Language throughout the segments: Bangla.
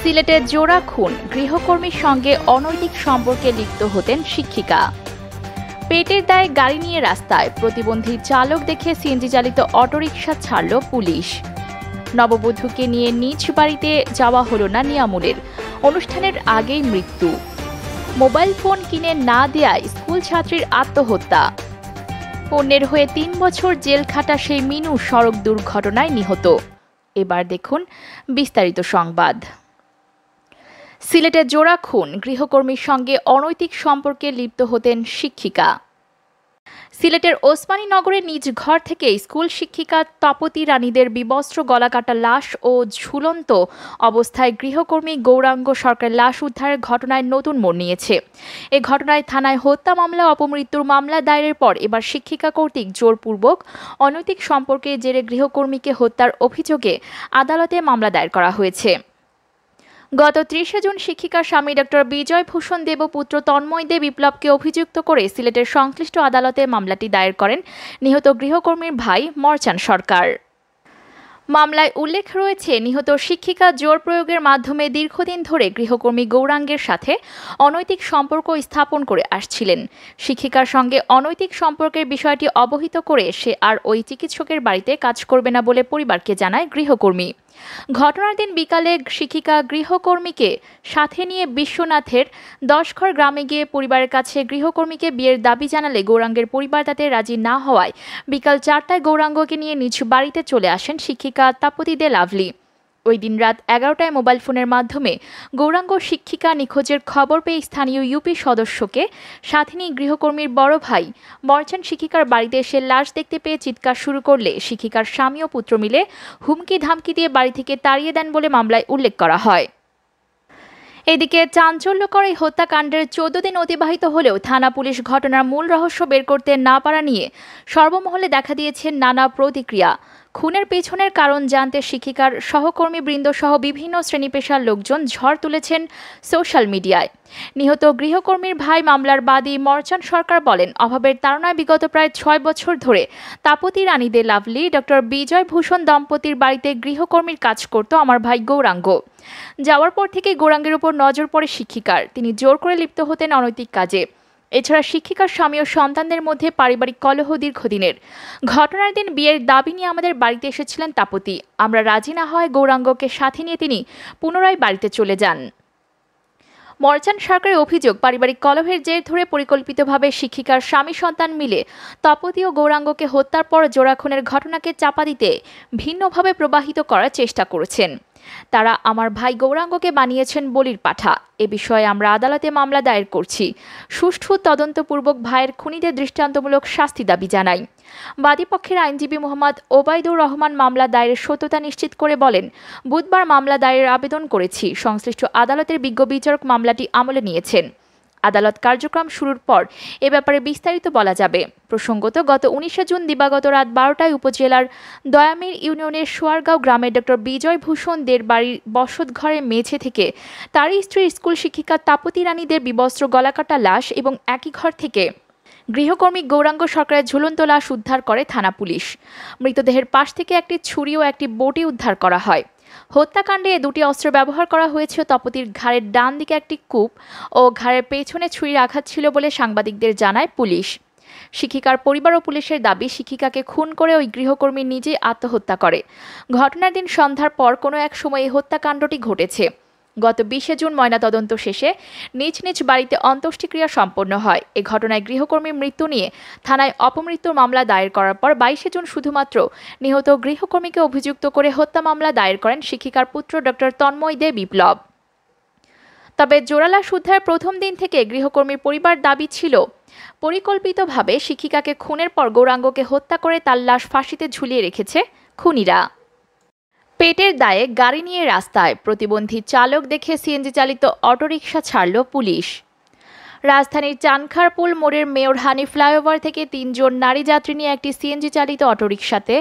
সিলেটে জোড়া খুন গৃহকর্মীর সঙ্গে অনৈতিক সম্পর্কে লিপ্ত হতেন শিক্ষিকা পেটের দায়ে গাড়ি নিয়ে রাস্তায় প্রতিবন্ধী চালক দেখে সিএনজি চালিত অটোরিকশা ছাড়ল পুলিশ নববধূকে নিয়ে নিজ বাড়িতে যাওয়া হলো না নিয়ামুলের অনুষ্ঠানের আগেই মৃত্যু মোবাইল ফোন কিনে না দেয়ায় স্কুল ছাত্রীর আত্মহত্যা পণ্যের হয়ে তিন বছর জেল খাটা সেই মিনু সড়ক দুর্ঘটনায় নিহত এবার দেখুন বিস্তারিত সংবাদ সিলেটে জোড়া খুন গৃহকর্মীর সঙ্গে অনৈতিক সম্পর্কে লিপ্ত হতেন শিক্ষিকা সিলেটের ওসমানী নগরে নিজ ঘর থেকে স্কুল শিক্ষিকা তপতী রানীদের বিবস্ত্র গলাকাটা লাশ ও ঝুলন্ত অবস্থায় গৃহকর্মী গৌরাঙ্গ সরকারের লাশ উদ্ধারের ঘটনায় নতুন মোড় নিয়েছে এ ঘটনায় থানায় হত্যা মামলা অপমৃত্যুর মামলা দায়েরের পর এবার শিক্ষিকা কর্তৃক জোরপূর্বক অনৈতিক সম্পর্কে জেরে গৃহকর্মীকে হত্যার অভিযোগে আদালতে মামলা দায়ের করা হয়েছে গত ত্রিশে জুন শিক্ষিকার স্বামী ডক্টর বিজয় ভূষণ দেব পুত্র তন্ময় দে বিপ্লবকে অভিযুক্ত করে সিলেটের সংশ্লিষ্ট আদালতে মামলাটি দায়ের করেন নিহত গৃহকর্মীর ভাই মরচান সরকার মামলায় উল্লেখ রয়েছে নিহত শিক্ষিকা জোর প্রয়োগের মাধ্যমে দীর্ঘদিন ধরে গৃহকর্মী গৌরাঙ্গের সাথে অনৈতিক সম্পর্ক স্থাপন করে আসছিলেন শিক্ষিকার সঙ্গে অনৈতিক সম্পর্কের বিষয়টি অবহিত করে সে আর ওই চিকিৎসকের বাড়িতে কাজ করবে না বলে পরিবারকে জানায় গৃহকর্মী ঘটনার দিন বিকালে শিক্ষিকা গৃহকর্মীকে সাথে নিয়ে বিশ্বনাথের দশঘর গ্রামে গিয়ে পরিবারের কাছে গৃহকর্মীকে বিয়ের দাবি জানালে গৌরাঙ্গের পরিবার তাতে রাজি না হওয়ায় বিকাল চারটায় গৌরাঙ্গকে নিয়ে নিজ বাড়িতে চলে আসেন শিক্ষিকা তাপতি দে লাভলি ওই দিন রাত এগারোটায় মোবাইল ফোনের মাধ্যমে গৌরাঙ্গ শিক্ষিকা নিখোঁজের খবর পেয়ে স্থানীয় ইউপি সদস্যকে সাথিনী গৃহকর্মীর বড় ভাই মরচান শিক্ষিকার বাড়িতে এসে লাশ দেখতে পেয়ে চিৎকার শুরু করলে শিক্ষিকার স্বামী ও পুত্র মিলে হুমকি ধামকি দিয়ে বাড়ি থেকে তাড়িয়ে দেন বলে মামলায় উল্লেখ করা হয় এদিকে চাঞ্চল্যকর এই হত্যাকাণ্ডের চোদ্দ দিন অতিবাহিত হলেও থানা পুলিশ ঘটনার মূল রহস্য বের করতে না পারা নিয়ে সর্বমহলে দেখা দিয়েছে নানা প্রতিক্রিয়া খুনের পেছনের কারণ জানতে শিক্ষিকার সহকর্মীবৃন্দসহ বিভিন্ন শ্রেণীপেশার লোকজন ঝড় তুলেছেন সোশ্যাল মিডিয়ায় নিহত গৃহকর্মীর ভাই মামলার বাদী মর্চান সরকার বলেন অভাবের তাড়নায় বিগত প্রায় ছয় বছর ধরে তাপতি রানী দে লাভলি ডক্টর বিজয় ভূষণ দম্পতির বাড়িতে গৃহকর্মীর কাজ করত আমার ভাই গৌরাঙ্গ যাওয়ার পর থেকে গৌরাঙ্গের উপর নজর পড়ে শিক্ষিকার তিনি জোর করে লিপ্ত হতেন অনৈতিক কাজে এছাড়া শিক্ষিকার স্বামী ও সন্তানদের মধ্যে পারিবারিক কলহ দীর্ঘদিনের ঘটনার দিন বিয়ের দাবি নিয়ে আমাদের বাড়িতে এসেছিলেন তাপতি আমরা রাজি না হয় গৌরাঙ্গকে সাথে নিয়ে তিনি পুনরায় বাড়িতে চলে যান মরচান সরকারের অভিযোগ পারিবারিক কলহের জের ধরে পরিকল্পিতভাবে শিক্ষিকার স্বামী সন্তান মিলে তপতি ও গৌরাঙ্গকে হত্যার পর জোড়া খুনের ঘটনাকে চাপা দিতে ভিন্নভাবে প্রবাহিত করার চেষ্টা করেছেন তারা আমার ভাই গৌরাঙ্গকে বানিয়েছেন বলির পাঠা এ বিষয়ে আমরা আদালতে মামলা দায়ের করছি সুষ্ঠু তদন্তপূর্বক ভাইয়ের খুনিদের দৃষ্টান্তমূলক শাস্তি দাবি জানাই বাদীপক্ষের আইনজীবী মোহাম্মদ ওবায়দুর রহমান মামলা দায়েরের সত্যতা নিশ্চিত করে বলেন বুধবার মামলা দায়েরের আবেদন করেছি সংশ্লিষ্ট আদালতের বিজ্ঞ বিচারক মামলাটি আমলে নিয়েছেন আদালত কার্যক্রম শুরুর পর এ ব্যাপারে বিস্তারিত বলা যাবে প্রসঙ্গত গত উনিশে জুন দিবাগত রাত বারোটায় উপজেলার দয়ামির ইউনিয়নের সোয়ারগাঁও গ্রামে ডক্টর বিজয় ভূষণ দের বাড়ির ঘরে মেঝে থেকে তারই স্ত্রী স্কুল শিক্ষিকা তাপতি রানীদের বিবস্ত্র গলাকাটা লাশ এবং একই ঘর থেকে গৃহকর্মী গৌরাঙ্গ সরকারের ঝুলন্ত লাশ উদ্ধার করে থানা পুলিশ মৃতদেহের পাশ থেকে একটি ছুরি ও একটি বটি উদ্ধার করা হয় হত্যাকাণ্ডে দুটি অস্ত্র ব্যবহার করা হয়েছে তপতির ঘাড়ের ডান দিকে একটি কূপ ও ঘাড়ের পেছনে ছুরির আঘাত ছিল বলে সাংবাদিকদের জানায় পুলিশ শিক্ষিকার পরিবার ও পুলিশের দাবি শিক্ষিকাকে খুন করে ওই গৃহকর্মী নিজেই আত্মহত্যা করে ঘটনার দিন সন্ধ্যার পর কোনো এক সময় এই হত্যাকাণ্ডটি ঘটেছে গত বিশে জুন ময়নাতদন্ত শেষে নিজ নিজ বাড়িতে অন্ত্যেষ্টিক্রিয়া সম্পন্ন হয় এ ঘটনায় গৃহকর্মীর মৃত্যু নিয়ে থানায় অপমৃত্যুর মামলা দায়ের করার পর বাইশে জুন শুধুমাত্র নিহত গৃহকর্মীকে অভিযুক্ত করে হত্যা মামলা দায়ের করেন শিক্ষিকার পুত্র ডক্টর তন্ময় দে বিপ্লব তবে জোরালা সুদ্ধার প্রথম দিন থেকে গৃহকর্মীর পরিবার দাবি ছিল পরিকল্পিতভাবে শিক্ষিকাকে খুনের পর গৌরাঙ্গকে হত্যা করে তার লাশ ফাঁসিতে ঝুলিয়ে রেখেছে খুনিরা পেটের দায়ে গাড়ি নিয়ে রাস্তায় প্রতিবন্ধী চালক দেখে সিএনজি চালিত অটোরিকশা ছাড়ল পুলিশ রাজধানীর চানখারপুল মোড়ের মেয়র হানি ফ্লাইওভার থেকে তিনজন নারী যাত্রী নিয়ে একটি সিএনজি চালিত অটোরিকশাতে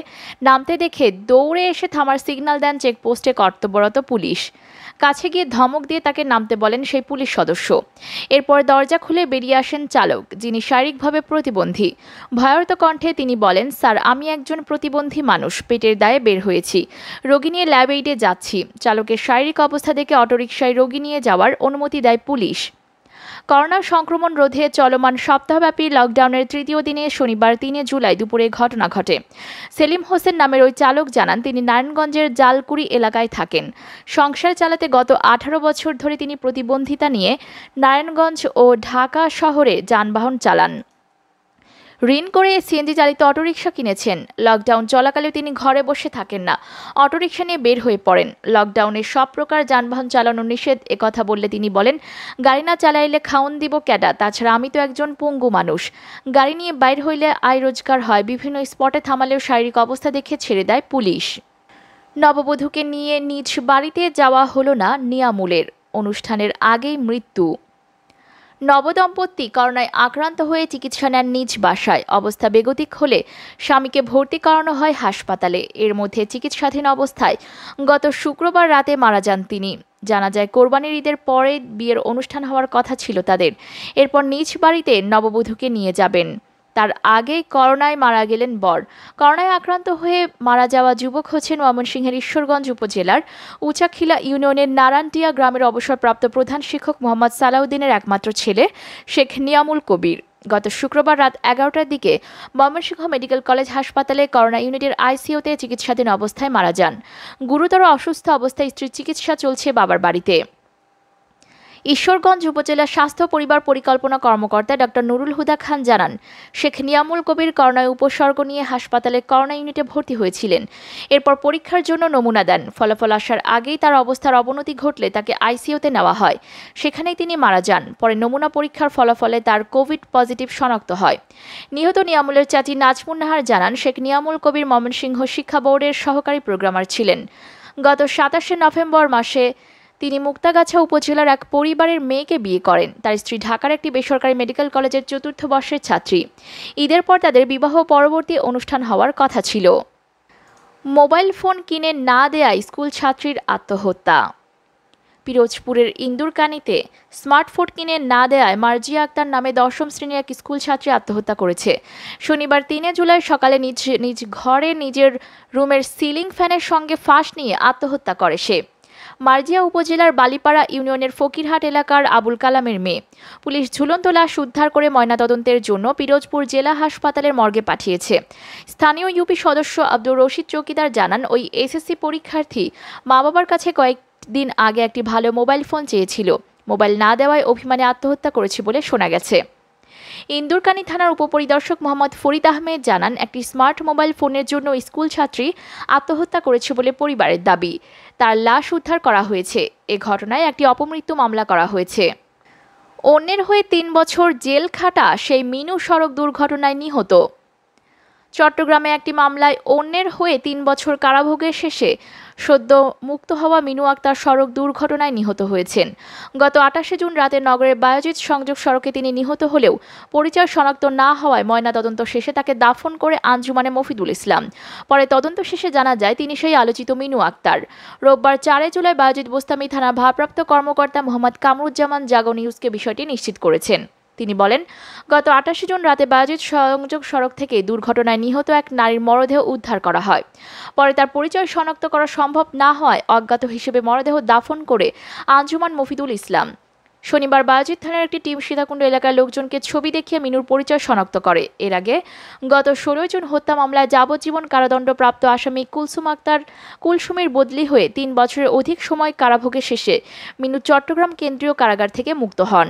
নামতে দেখে দৌড়ে এসে থামার সিগন্যাল দেন চেকপোস্টে কর্তব্যরত পুলিশ কাছে গিয়ে ধমক দিয়ে তাকে নামতে বলেন সেই পুলিশ সদস্য এরপর দরজা খুলে বেরিয়ে আসেন চালক যিনি শারীরিকভাবে প্রতিবন্ধী ভয়ার্ত কণ্ঠে তিনি বলেন স্যার আমি একজন প্রতিবন্ধী মানুষ পেটের দায়ে বের হয়েছি রোগী নিয়ে ল্যাব এইডে যাচ্ছি চালকের শারীরিক অবস্থা দেখে অটোরিকশায় রোগী নিয়ে যাওয়ার অনুমতি দেয় পুলিশ করোনা সংক্রমণ রোধে চলমান সপ্তাহব্যাপী লকডাউনের তৃতীয় দিনে শনিবার তিনে জুলাই দুপুরে ঘটনা ঘটে সেলিম হোসেন নামের ওই চালক জানান তিনি নারায়ণগঞ্জের জালকুড়ি এলাকায় থাকেন সংসার চালাতে গত আঠারো বছর ধরে তিনি প্রতিবন্ধিতা নিয়ে নারায়ণগঞ্জ ও ঢাকা শহরে যানবাহন চালান ঋণ করে সিএনজি চালিত অটোরিকশা কিনেছেন লকডাউন চলাকালে তিনি ঘরে বসে থাকেন না অটোরিকশা নিয়ে বের হয়ে পড়েন লকডাউনে সব প্রকার যানবাহন চালানো নিষেধ একথা বললে তিনি বলেন গাড়ি না চালাইলে খাওন দিব ক্যাডা তাছাড়া আমি তো একজন পঙ্গু মানুষ গাড়ি নিয়ে বাইর হইলে আয় রোজগার হয় বিভিন্ন স্পটে থামালেও শারীরিক অবস্থা দেখে ছেড়ে দেয় পুলিশ নববধূকে নিয়ে নিজ বাড়িতে যাওয়া হলো না নিয়ামুলের অনুষ্ঠানের আগেই মৃত্যু নবদম্পতি করোনায় আক্রান্ত হয়ে চিকিৎসা নেন নিজ বাসায় অবস্থা বেগতিক হলে স্বামীকে ভর্তি করানো হয় হাসপাতালে এর মধ্যে চিকিৎসাধীন অবস্থায় গত শুক্রবার রাতে মারা যান তিনি জানা যায় কোরবানির ঈদের পরে বিয়ের অনুষ্ঠান হওয়ার কথা ছিল তাদের এরপর নিজ বাড়িতে নববধূকে নিয়ে যাবেন তার আগে করোনায় মারা গেলেন বর করোনায় আক্রান্ত হয়ে মারা যাওয়া যুবক হচ্ছেন ময়মনসিংহের ঈশ্বরগঞ্জ উপজেলার উচাখিলা ইউনিয়নের নারায়ণটিয়া গ্রামের অবসরপ্রাপ্ত প্রধান শিক্ষক মোহাম্মদ সালাউদ্দিনের একমাত্র ছেলে শেখ নিয়ামুল কবির গত শুক্রবার রাত এগারোটার দিকে ময়মনসিংহ মেডিকেল কলেজ হাসপাতালে করোনা ইউনিটের আইসিইউতে চিকিৎসাধীন অবস্থায় মারা যান গুরুতর অসুস্থ অবস্থায় স্ত্রীর চিকিৎসা চলছে বাবার বাড়িতে ঈশ্বরগঞ্জ উপজেলা স্বাস্থ্য পরিবার পরিকল্পনা কর্মকর্তা ডক্টর নুরুল হুদা খান জানান শেখ নিয়ামুল কবির করোনায় উপসর্গ নিয়ে হাসপাতালে করোনা ইউনিটে ভর্তি হয়েছিলেন এরপর পরীক্ষার জন্য নমুনা দেন ফলাফল আসার আগেই তার অবস্থার অবনতি ঘটলে তাকে আইসিইউতে নেওয়া হয় সেখানেই তিনি মারা যান পরে নমুনা পরীক্ষার ফলাফলে তার কোভিড পজিটিভ শনাক্ত হয় নিহত নিয়ামুলের চাচি নাজমুন নাহার জানান শেখ নিয়ামুল কবির ময়মনসিংহ শিক্ষা বোর্ডের সহকারী প্রোগ্রামার ছিলেন গত সাতাশে নভেম্বর মাসে তিনি মুক্তাগাছা উপজেলার এক পরিবারের মেয়েকে বিয়ে করেন তার স্ত্রী ঢাকার একটি বেসরকারি মেডিকেল কলেজের চতুর্থ বর্ষের ছাত্রী ঈদের পর তাদের বিবাহ পরবর্তী অনুষ্ঠান হওয়ার কথা ছিল মোবাইল ফোন কিনে না দেয়ায় স্কুল ছাত্রীর আত্মহত্যা পিরোজপুরের ইন্দুরকানিতে স্মার্টফোন কিনে না দেয়ায় মার্জিয়া আক্তার নামে দশম শ্রেণীর এক স্কুল ছাত্রী আত্মহত্যা করেছে শনিবার তিনে জুলাই সকালে নিজ নিজ ঘরে নিজের রুমের সিলিং ফ্যানের সঙ্গে ফাঁস নিয়ে আত্মহত্যা করে সে মার্জিয়া উপজেলার বালিপাড়া ইউনিয়নের ফকিরহাট এলাকার আবুল কালামের মেয়ে পুলিশ ঝুলন্ত লাশ উদ্ধার করে ময়নাতদন্তের জন্য পিরোজপুর জেলা হাসপাতালের মর্গে পাঠিয়েছে স্থানীয় ইউপি সদস্য আব্দুর রশিদ চৌকিদার জানান ওই এসএসসি পরীক্ষার্থী মা বাবার কাছে কয়েকদিন আগে একটি ভালো মোবাইল ফোন চেয়েছিল মোবাইল না দেওয়ায় অভিমানে আত্মহত্যা করেছে বলে শোনা গেছে ইন্দুরকানি থানার উপপরিদর্শক মোহাম্মদ ফরিদ আহমেদ জানান একটি স্মার্ট মোবাইল ফোনের জন্য স্কুল ছাত্রী আত্মহত্যা করেছে বলে পরিবারের দাবি তার লাশ উদ্ধার করা হয়েছে এ ঘটনায় একটি অপমৃত্যু মামলা করা হয়েছে অন্যের হয়ে তিন বছর জেল খাটা সেই মিনু সড়ক দুর্ঘটনায় নিহত চট্টগ্রামে একটি মামলায় অন্যের হয়ে তিন বছর কারাভোগের শেষে সদ্য মুক্ত হওয়া মিনু আক্তার সড়ক দুর্ঘটনায় নিহত হয়েছেন গত আটাশে জুন রাতে নগরের বায়োজিৎ সংযোগ সড়কে তিনি নিহত হলেও পরিচয় শনাক্ত না হওয়ায় ময়নাতদন্ত শেষে তাকে দাফন করে আঞ্জুমানে মফিদুল ইসলাম পরে তদন্ত শেষে জানা যায় তিনি সেই আলোচিত মিনু আক্তার রোববার চারে জুলাই বায়োজিৎ বোস্তামি থানার ভারপ্রাপ্ত কর্মকর্তা মোহাম্মদ কামরুজ্জামান জাগো নিউজকে বিষয়টি নিশ্চিত করেছেন তিনি বলেন গত আটাশে জুন রাতে বাজিত সংযোগ সড়ক থেকে দুর্ঘটনায় নিহত এক নারীর মরদেহ উদ্ধার করা হয় পরে তার পরিচয় শনাক্ত করা সম্ভব না হয় অজ্ঞাত হিসেবে মরদেহ দাফন করে আঞ্জুমান মফিদুল ইসলাম শনিবার বায়োজিত থানার একটি টিম সীতাকুণ্ড এলাকার লোকজনকে ছবি দেখিয়ে মিনুর পরিচয় শনাক্ত করে এর আগে গত ষোলোই জুন হত্যা মামলায় যাবজ্জীবন কারাদণ্ডপ্রাপ্ত আসামি কুলসুম আক্তার কুলসুমের বদলি হয়ে তিন বছরের অধিক সময় কারাভোগের শেষে মিনু চট্টগ্রাম কেন্দ্রীয় কারাগার থেকে মুক্ত হন